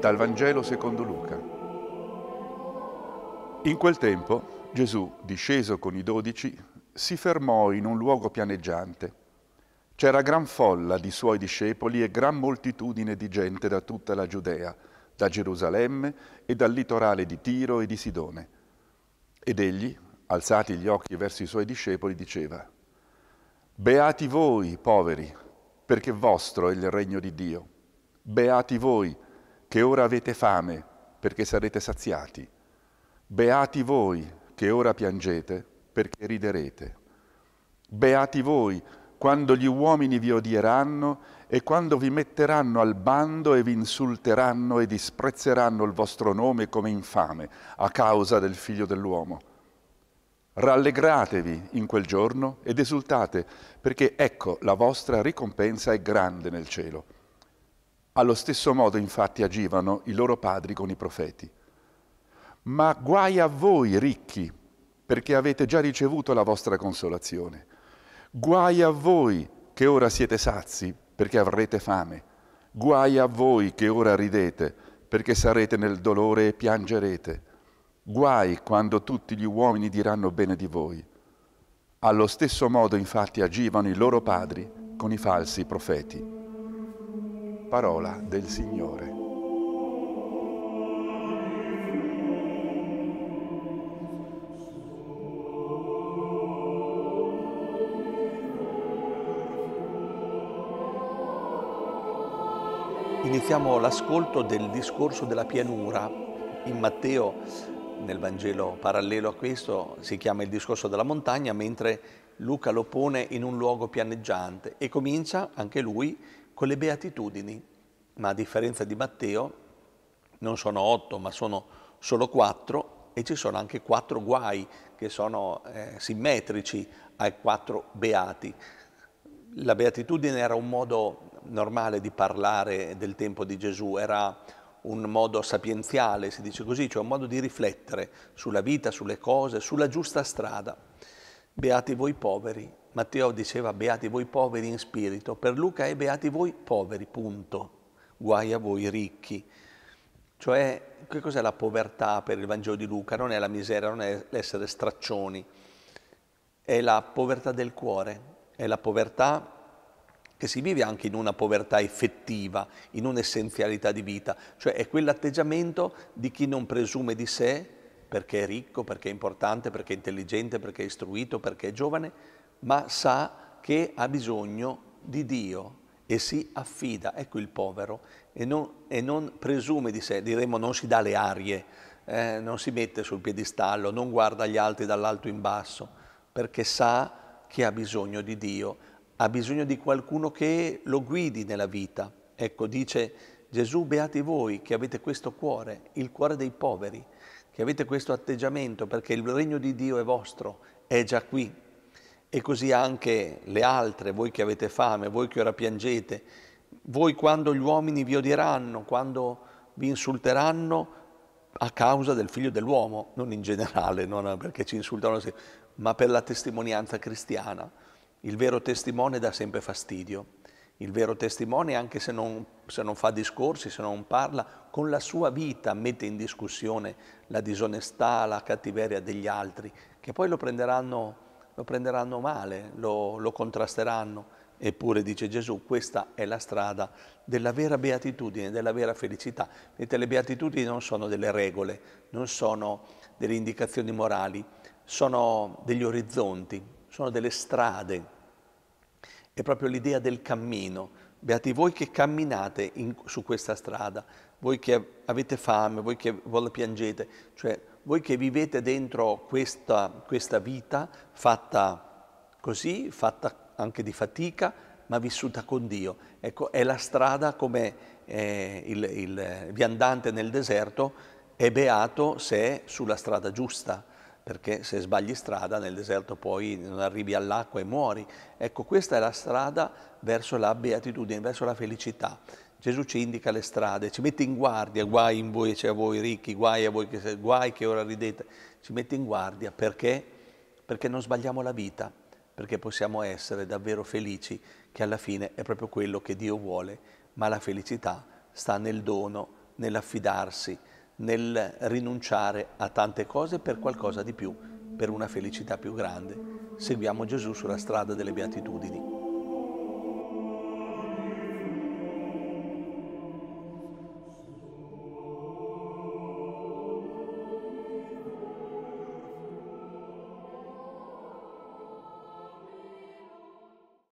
Dal Vangelo secondo Luca. In quel tempo Gesù, disceso con i dodici, si fermò in un luogo pianeggiante. C'era gran folla di suoi discepoli e gran moltitudine di gente da tutta la Giudea, da Gerusalemme e dal litorale di Tiro e di Sidone. Ed egli, alzati gli occhi verso i suoi discepoli, diceva, Beati voi, poveri, perché vostro è il regno di Dio. Beati voi, che ora avete fame, perché sarete saziati. Beati voi che ora piangete, perché riderete. Beati voi quando gli uomini vi odieranno e quando vi metteranno al bando e vi insulteranno e disprezzeranno il vostro nome come infame a causa del figlio dell'uomo. Rallegratevi in quel giorno ed esultate, perché ecco la vostra ricompensa è grande nel cielo allo stesso modo infatti agivano i loro padri con i profeti. Ma guai a voi ricchi, perché avete già ricevuto la vostra consolazione. Guai a voi che ora siete sazi, perché avrete fame. Guai a voi che ora ridete, perché sarete nel dolore e piangerete. Guai quando tutti gli uomini diranno bene di voi. Allo stesso modo infatti agivano i loro padri con i falsi profeti. Parola del Signore. Iniziamo l'ascolto del discorso della pianura. In Matteo, nel Vangelo parallelo a questo, si chiama il discorso della montagna, mentre Luca lo pone in un luogo pianeggiante e comincia anche lui con le beatitudini, ma a differenza di Matteo non sono otto, ma sono solo quattro e ci sono anche quattro guai che sono eh, simmetrici ai quattro beati. La beatitudine era un modo normale di parlare del tempo di Gesù, era un modo sapienziale, si dice così, cioè un modo di riflettere sulla vita, sulle cose, sulla giusta strada. Beati voi poveri, Matteo diceva beati voi poveri in spirito, per Luca è beati voi poveri, punto, guai a voi ricchi. Cioè, che cos'è la povertà per il Vangelo di Luca? Non è la miseria, non è l'essere straccioni, è la povertà del cuore, è la povertà che si vive anche in una povertà effettiva, in un'essenzialità di vita, cioè è quell'atteggiamento di chi non presume di sé perché è ricco, perché è importante, perché è intelligente, perché è istruito, perché è giovane, ma sa che ha bisogno di Dio e si affida, ecco il povero, e non, e non presume di sé, diremmo non si dà le arie, eh, non si mette sul piedistallo, non guarda gli altri dall'alto in basso, perché sa che ha bisogno di Dio, ha bisogno di qualcuno che lo guidi nella vita. Ecco, dice Gesù, beati voi che avete questo cuore, il cuore dei poveri, che avete questo atteggiamento, perché il regno di Dio è vostro, è già qui, e così anche le altre, voi che avete fame, voi che ora piangete, voi quando gli uomini vi odieranno, quando vi insulteranno a causa del figlio dell'uomo, non in generale, non perché ci insultano, ma per la testimonianza cristiana. Il vero testimone dà sempre fastidio. Il vero testimone, anche se non, se non fa discorsi, se non parla, con la sua vita mette in discussione la disonestà, la cattiveria degli altri, che poi lo prenderanno lo prenderanno male, lo, lo contrasteranno. Eppure dice Gesù, questa è la strada della vera beatitudine, della vera felicità. Vedete, le beatitudini non sono delle regole, non sono delle indicazioni morali, sono degli orizzonti, sono delle strade. È proprio l'idea del cammino. Beati voi che camminate in, su questa strada, voi che avete fame, voi che piangete, cioè voi che vivete dentro questa, questa vita fatta così, fatta anche di fatica, ma vissuta con Dio. Ecco, è la strada come eh, il, il viandante nel deserto è beato se è sulla strada giusta perché se sbagli strada nel deserto poi non arrivi all'acqua e muori. Ecco, questa è la strada verso la beatitudine, verso la felicità. Gesù ci indica le strade, ci mette in guardia, guai in voi, cioè a voi ricchi, guai a voi che, guai che ora ridete, ci mette in guardia perché? Perché non sbagliamo la vita, perché possiamo essere davvero felici, che alla fine è proprio quello che Dio vuole, ma la felicità sta nel dono, nell'affidarsi, nel rinunciare a tante cose per qualcosa di più, per una felicità più grande. Seguiamo Gesù sulla strada delle beatitudini.